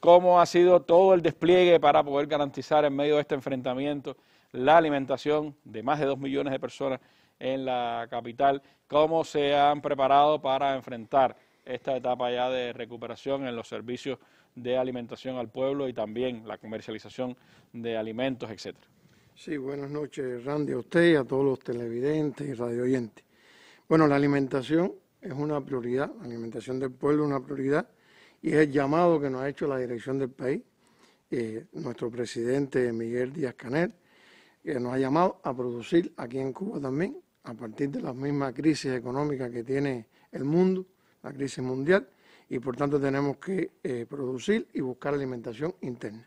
cómo ha sido todo el despliegue para poder garantizar en medio de este enfrentamiento la alimentación de más de dos millones de personas en la capital, cómo se han preparado para enfrentar esta etapa ya de recuperación en los servicios de alimentación al pueblo y también la comercialización de alimentos, etcétera. Sí, buenas noches Randy, a usted y a todos los televidentes y radio Bueno, la alimentación es una prioridad, la alimentación del pueblo es una prioridad y es el llamado que nos ha hecho la dirección del país, eh, nuestro presidente Miguel Díaz Canel, que nos ha llamado a producir aquí en Cuba también, a partir de la misma crisis económica que tiene el mundo, la crisis mundial, y por tanto tenemos que eh, producir y buscar alimentación interna.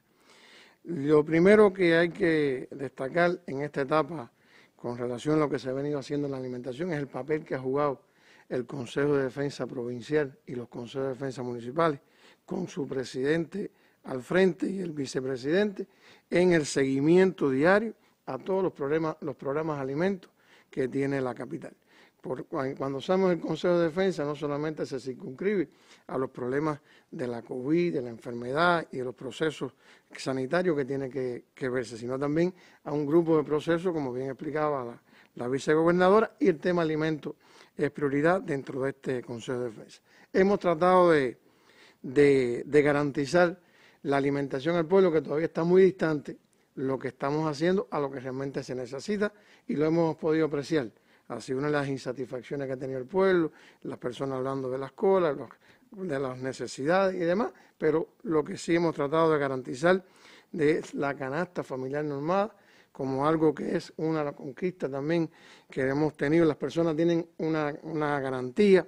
Lo primero que hay que destacar en esta etapa con relación a lo que se ha venido haciendo en la alimentación es el papel que ha jugado el Consejo de Defensa Provincial y los Consejos de Defensa Municipales, con su presidente al frente y el vicepresidente, en el seguimiento diario a todos los programas, los programas alimentos que tiene la capital. Por, cuando usamos el Consejo de Defensa no solamente se circunscribe a los problemas de la COVID, de la enfermedad y de los procesos sanitarios que tiene que, que verse, sino también a un grupo de procesos, como bien explicaba la, la vicegobernadora y el tema alimento es prioridad dentro de este Consejo de Defensa. Hemos tratado de, garantizar la alimentación al pueblo que todavía está muy distante lo que estamos haciendo a lo que realmente se necesita y lo hemos podido apreciar. Así una de las insatisfacciones que ha tenido el pueblo, las personas hablando de las colas, de las necesidades y demás, pero lo que sí hemos tratado de garantizar es la canasta familiar normada como algo que es una conquista también que hemos tenido. Las personas tienen una, una garantía,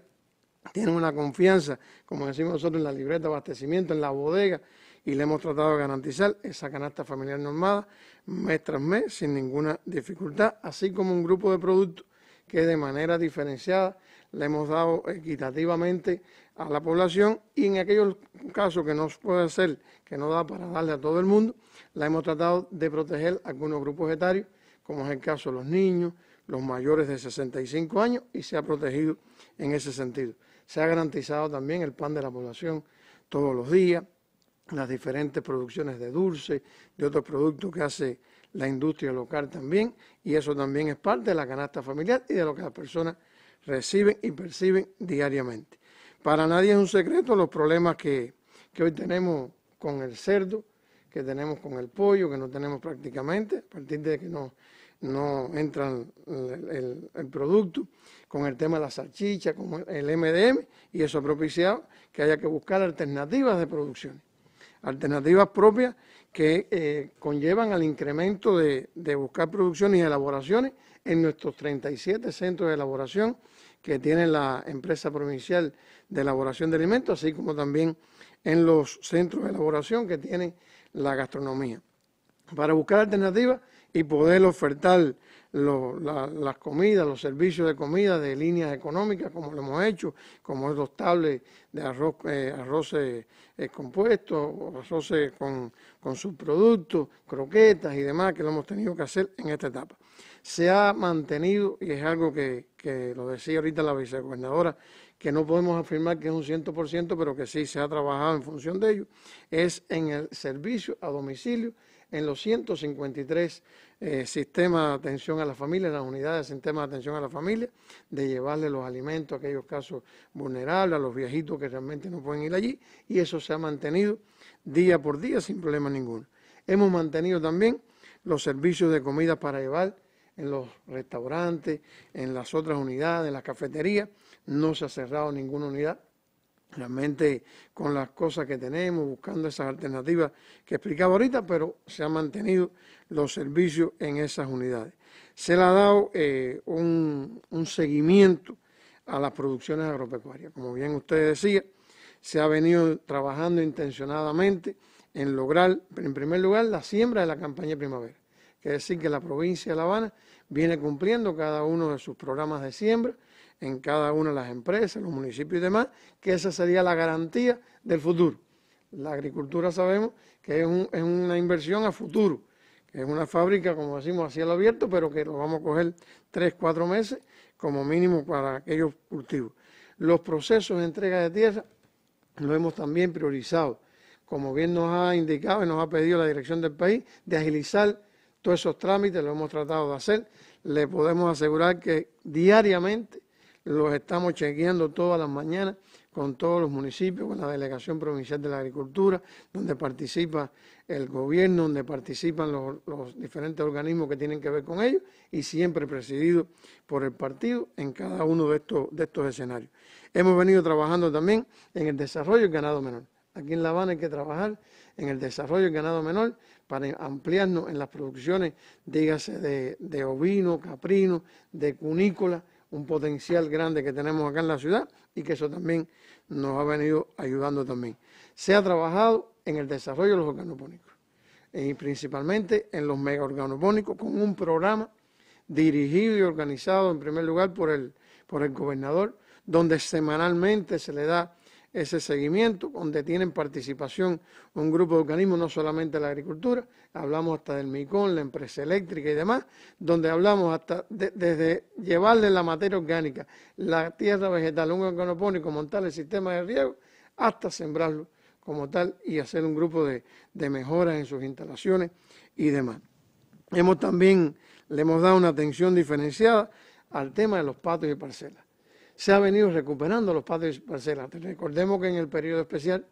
tienen una confianza, como decimos nosotros, en la libreta de abastecimiento, en la bodega, y le hemos tratado de garantizar esa canasta familiar normada mes tras mes sin ninguna dificultad, así como un grupo de productos que de manera diferenciada la hemos dado equitativamente a la población y en aquellos casos que no puede ser, que no da para darle a todo el mundo, la hemos tratado de proteger algunos grupos etarios, como es el caso de los niños, los mayores de 65 años y se ha protegido en ese sentido. Se ha garantizado también el pan de la población todos los días, las diferentes producciones de dulce, de otros productos que hace la industria local también, y eso también es parte de la canasta familiar y de lo que las personas reciben y perciben diariamente. Para nadie es un secreto los problemas que, hoy tenemos con el cerdo, que tenemos con el pollo, que no tenemos prácticamente, a partir de que no, no entran el, el, producto, con el tema de la salchicha, con el MDM, y eso ha propiciado que haya que buscar alternativas de producción alternativas propias que eh, conllevan al incremento de, buscar producciones y elaboraciones en nuestros 37 centros de elaboración que tiene la empresa provincial de elaboración de alimentos, así como también en los centros de elaboración que tiene la gastronomía, para buscar alternativas y poder ofertar las comidas, los servicios de comida de líneas económicas, como lo hemos hecho, como es los tables de arroz, eh, arroces eh, compuestos, arroces con, con subproductos, croquetas y demás, que lo hemos tenido que hacer en esta etapa. Se ha mantenido, y es algo que, que lo decía ahorita la vicegobernadora, que no podemos afirmar que es un 100%, pero que sí se ha trabajado en función de ello, es en el servicio a domicilio en los 153 eh, sistema de atención a la familia, las unidades de sistema de atención a la familia, de llevarle los alimentos a aquellos casos vulnerables, a los viejitos que realmente no pueden ir allí, y eso se ha mantenido día por día sin problema ninguno. Hemos mantenido también los servicios de comida para llevar en los restaurantes, en las otras unidades, en las cafeterías, no se ha cerrado ninguna unidad, realmente con las cosas que tenemos, buscando esas alternativas que explicaba ahorita, pero se han mantenido los servicios en esas unidades. Se le ha dado eh, un, seguimiento a las producciones agropecuarias. Como bien usted decía, se ha venido trabajando intencionadamente en lograr, en primer lugar, la siembra de la campaña primavera. Quiere decir, que la provincia de La Habana viene cumpliendo cada uno de sus programas de siembra en cada una de las empresas, los municipios y demás, que esa sería la garantía del futuro. La agricultura sabemos que es, una inversión a futuro, que es una fábrica, como decimos, a cielo abierto, pero que lo vamos a coger tres, cuatro meses como mínimo para aquellos cultivos. Los procesos de entrega de tierra lo hemos también priorizado, como bien nos ha indicado y nos ha pedido la dirección del país, de agilizar todos esos trámites, lo hemos tratado de hacer. Le podemos asegurar que diariamente los estamos chequeando todas las mañanas con todos los municipios, con la Delegación Provincial de la Agricultura, donde participa el gobierno, donde participan los, diferentes organismos que tienen que ver con ellos y siempre presidido por el partido en cada uno de estos, de estos escenarios. Hemos venido trabajando también en el desarrollo del ganado menor. Aquí en La Habana hay que trabajar en el desarrollo del ganado menor para ampliarnos en las producciones, dígase, de, de ovino, caprino, de cunícola, un potencial grande que tenemos acá en la ciudad y que eso también nos ha venido ayudando también. Se ha trabajado en el desarrollo de los organopónicos y principalmente en los megaorganopónicos con un programa dirigido y organizado en primer lugar por el, por el gobernador, donde semanalmente se le da ese seguimiento, donde tienen participación un grupo de organismos, no solamente la agricultura, hablamos hasta del Micón, la empresa eléctrica y demás, donde hablamos hasta desde llevarle la materia orgánica, la tierra vegetal, un organopónico, montar el sistema de riego, hasta sembrarlo como tal y hacer un grupo de, de mejoras en sus instalaciones y demás. Hemos también, le hemos dado una atención diferenciada al tema de los patos y parcelas se ha venido recuperando los patios y parcelas. Recordemos que en el periodo especial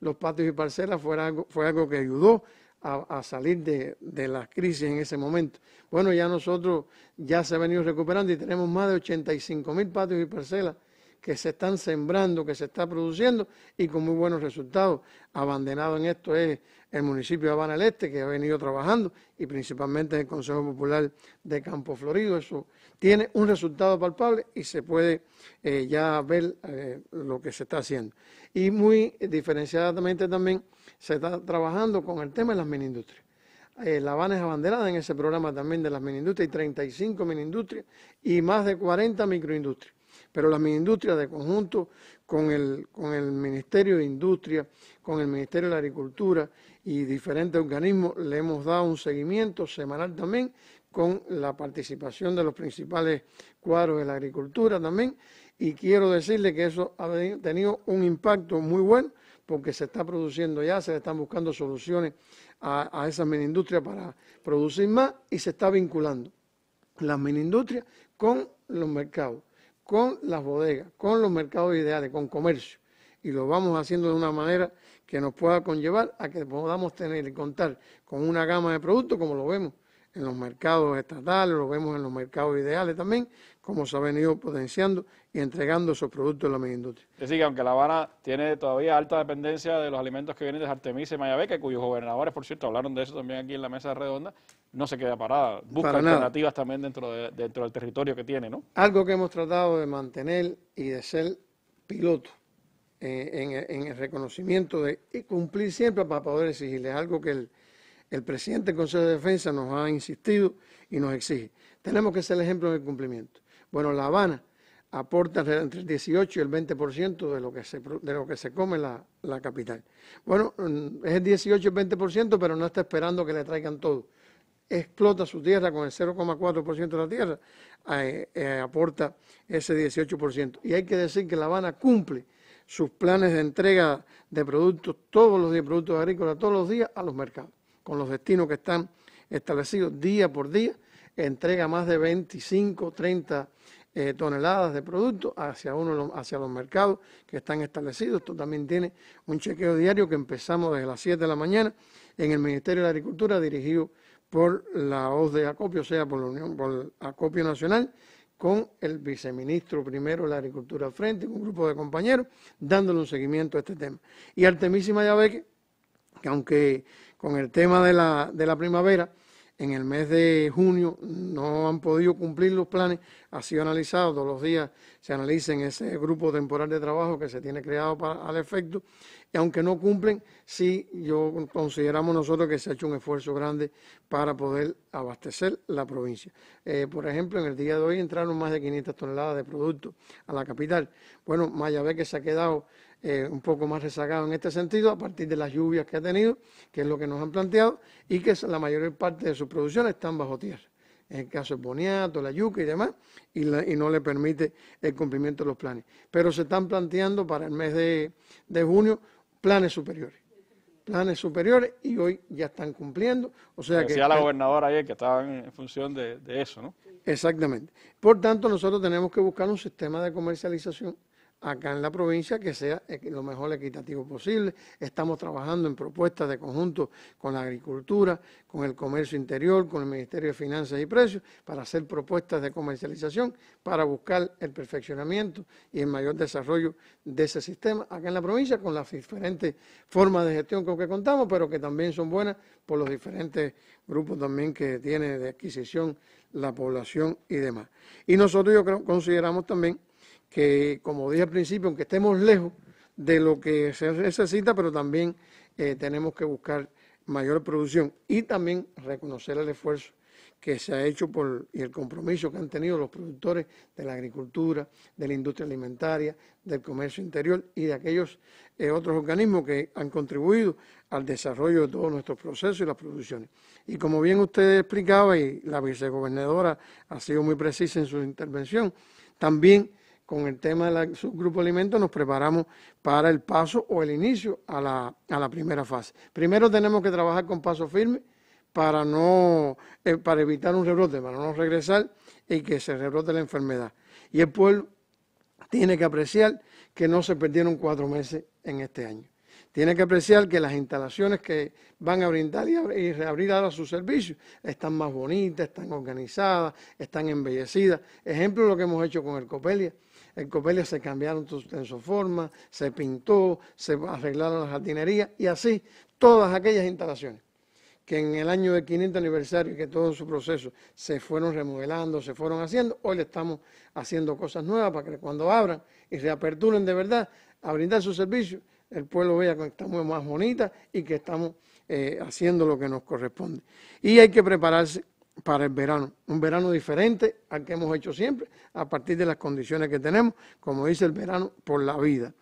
los patios y parcelas fue algo, que ayudó a, salir de, las la crisis en ese momento. Bueno, ya nosotros ya se ha venido recuperando y tenemos más de 85 mil patios y parcelas que se están sembrando, que se está produciendo y con muy buenos resultados. Abandonado en esto es el municipio de Habana del Este, que ha venido trabajando, y principalmente el Consejo Popular de Campo Florido. Eso tiene un resultado palpable y se puede eh, ya ver eh, lo que se está haciendo. Y muy diferenciadamente también se está trabajando con el tema de las mini-industrias. Eh, la Habana es abanderada en ese programa también de las mini-industrias, y 35 mini-industrias y más de 40 microindustrias pero las industrias de conjunto con el, Ministerio de Industria, con el Ministerio de Agricultura y diferentes organismos, le hemos dado un seguimiento semanal también con la participación de los principales cuadros de la agricultura también. Y quiero decirle que eso ha tenido un impacto muy bueno porque se está produciendo ya, se están buscando soluciones a, a esas mini para producir más y se está vinculando las mini con los mercados con las bodegas, con los mercados ideales, con comercio. Y lo vamos haciendo de una manera que nos pueda conllevar a que podamos tener y contar con una gama de productos como lo vemos en los mercados estatales, lo vemos en los mercados ideales también, como se ha venido potenciando y entregando esos productos en la media industria. Es decir, aunque La Habana tiene todavía alta dependencia de los alimentos que vienen de Artemisa y Mayabeque, cuyos gobernadores, por cierto, hablaron de eso también aquí en la mesa redonda, no se queda parada, busca alternativas también dentro, de, dentro del territorio que tiene, ¿no? Algo que hemos tratado de mantener y de ser piloto eh, en, el reconocimiento de y cumplir siempre para poder exigirle algo que el, presidente del Consejo de Defensa nos ha insistido y nos exige. Tenemos que ser el ejemplo de cumplimiento. Bueno, La Habana aporta entre el 18 y el 20% de lo que se, de lo que se come la, la capital. Bueno, mm, es el 18 y el 20%, pero no está esperando que le traigan todo explota su tierra con el 0,4% de la tierra, eh, eh, aporta ese 18%. Y hay que decir que La Habana cumple sus planes de entrega de productos, todos los días, productos agrícolas, todos los días a los mercados, con los destinos que están establecidos día por día, entrega más de 25, 30 eh, toneladas de productos hacia, hacia los mercados que están establecidos. Esto también tiene un chequeo diario que empezamos desde las 7 de la mañana en el Ministerio de Agricultura dirigido por la hoz de acopio, o sea, por la Unión, por Acopio Nacional, con el viceministro primero de la Agricultura al frente, con un grupo de compañeros, dándole un seguimiento a este tema. Y Artemísima Yabeque, que aunque con el tema de la, de la primavera, en el mes de junio no han podido cumplir los planes, ha sido analizado, todos los días se analiza en ese grupo temporal de trabajo que se tiene creado al efecto, y aunque no cumplen, sí yo consideramos nosotros que se ha hecho un esfuerzo grande para poder abastecer la provincia. Eh, por ejemplo, en el día de hoy entraron más de 500 toneladas de productos a la capital. Bueno, ve que se ha quedado eh, un poco más rezagado en este sentido a partir de las lluvias que ha tenido, que es lo que nos han planteado, y que la mayor parte de su producción están bajo tierra. En el caso del boniato, la yuca y demás, y, no le permite el cumplimiento de los planes. Pero se están planteando para el mes de, junio planes superiores planes superiores y hoy ya están cumpliendo. O sea Decía que. la gobernadora ayer que estaban en función de, de, eso, ¿no? Exactamente. Por tanto, nosotros tenemos que buscar un sistema de comercialización acá en la provincia que sea eh, lo mejor equitativo posible. Estamos trabajando en propuestas de conjunto con la agricultura, con el comercio interior, con el Ministerio de Finanzas y Precios, para hacer propuestas de comercialización, para buscar el perfeccionamiento y el mayor desarrollo de ese sistema acá en la provincia, con las diferentes formas de gestión con que contamos, pero que también son buenas por los diferentes grupos también que tiene de adquisición la población y demás. Y nosotros yo consideramos también que, como dije al principio, aunque estemos lejos de lo que se necesita, pero también eh, tenemos que buscar mayor producción y también reconocer el esfuerzo que se ha hecho por, y el compromiso que han tenido los productores de la agricultura, de la industria alimentaria, del comercio interior y de aquellos eh, otros organismos que han contribuido al desarrollo de todos nuestros procesos y las producciones. Y como bien usted explicaba y la vicegobernadora ha sido muy precisa en su intervención, también con el tema del subgrupo alimentos nos preparamos para el paso o el inicio a la, primera fase. Primero tenemos que trabajar con paso firme para, no, eh, para evitar un rebrote, para no regresar y que se rebrote la enfermedad. Y el pueblo tiene que apreciar que no se perdieron cuatro meses en este año. Tiene que apreciar que las instalaciones que van a brindar y reabrir ahora sus servicios están más bonitas, están organizadas, están embellecidas. Ejemplo lo que hemos hecho con el Copelia en Copelia se cambiaron en su forma, se pintó, se arreglaron las jardinerías y así todas aquellas instalaciones que en el año del 500 aniversario y que todo su proceso se fueron remodelando, se fueron haciendo, hoy le estamos haciendo cosas nuevas para que cuando abran y reaperturen de verdad a brindar su servicio, el pueblo vea que estamos más bonitas y que estamos eh, haciendo lo que nos corresponde. Y hay que prepararse para el verano. Un verano diferente al que hemos hecho siempre, a partir de las condiciones que tenemos, como dice el verano, por la vida.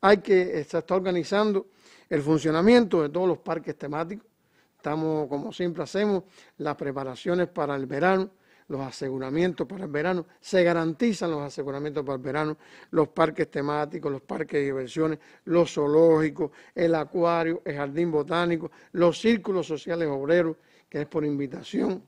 Hay que, estar organizando el funcionamiento de todos los parques temáticos. Estamos, como siempre hacemos, las preparaciones para el verano, los aseguramientos para el verano, se garantizan los aseguramientos para el verano, los parques temáticos, los parques de diversiones, los zoológicos, el acuario, el jardín botánico, los círculos sociales obreros, que es por invitación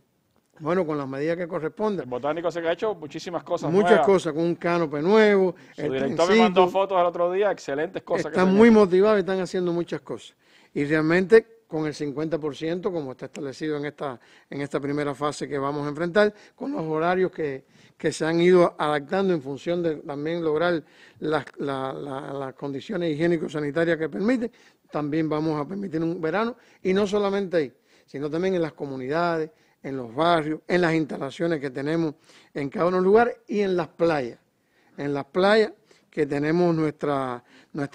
bueno, con las medidas que corresponden. El botánico se ha hecho muchísimas cosas Muchas cosas, con un canope nuevo. Su el director me mandó fotos el otro día, excelentes cosas. Están muy motivados y están haciendo muchas cosas. Y realmente con el 50%, como está establecido en esta, en esta primera fase que vamos a enfrentar, con los horarios que, se han ido adaptando en función de también lograr las, las condiciones higiénico-sanitarias que permiten, también vamos a permitir un verano, y no solamente ahí, sino también en las comunidades, en los barrios, en las instalaciones que tenemos en cada uno de los lugares y en las playas. En las playas que tenemos nuestras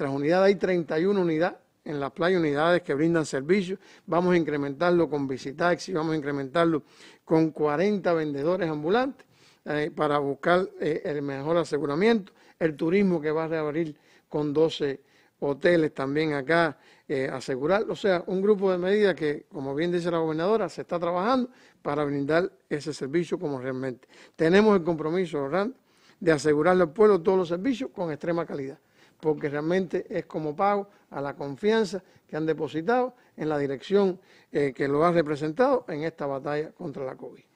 unidades, hay 31 unidades en las playas, unidades que brindan servicios. Vamos a incrementarlo con visitaxi, vamos a incrementarlo con 40 vendedores ambulantes eh, para buscar eh, el mejor aseguramiento. El turismo que va a reabrir con 12 hoteles también acá, eh, asegurar, o sea, un grupo de medidas que, como bien dice la gobernadora, se está trabajando para brindar ese servicio como realmente. Tenemos el compromiso, Rand, de asegurarle al pueblo todos los servicios con extrema calidad, porque realmente es como pago a la confianza que han depositado en la dirección eh, que lo ha representado en esta batalla contra la COVID.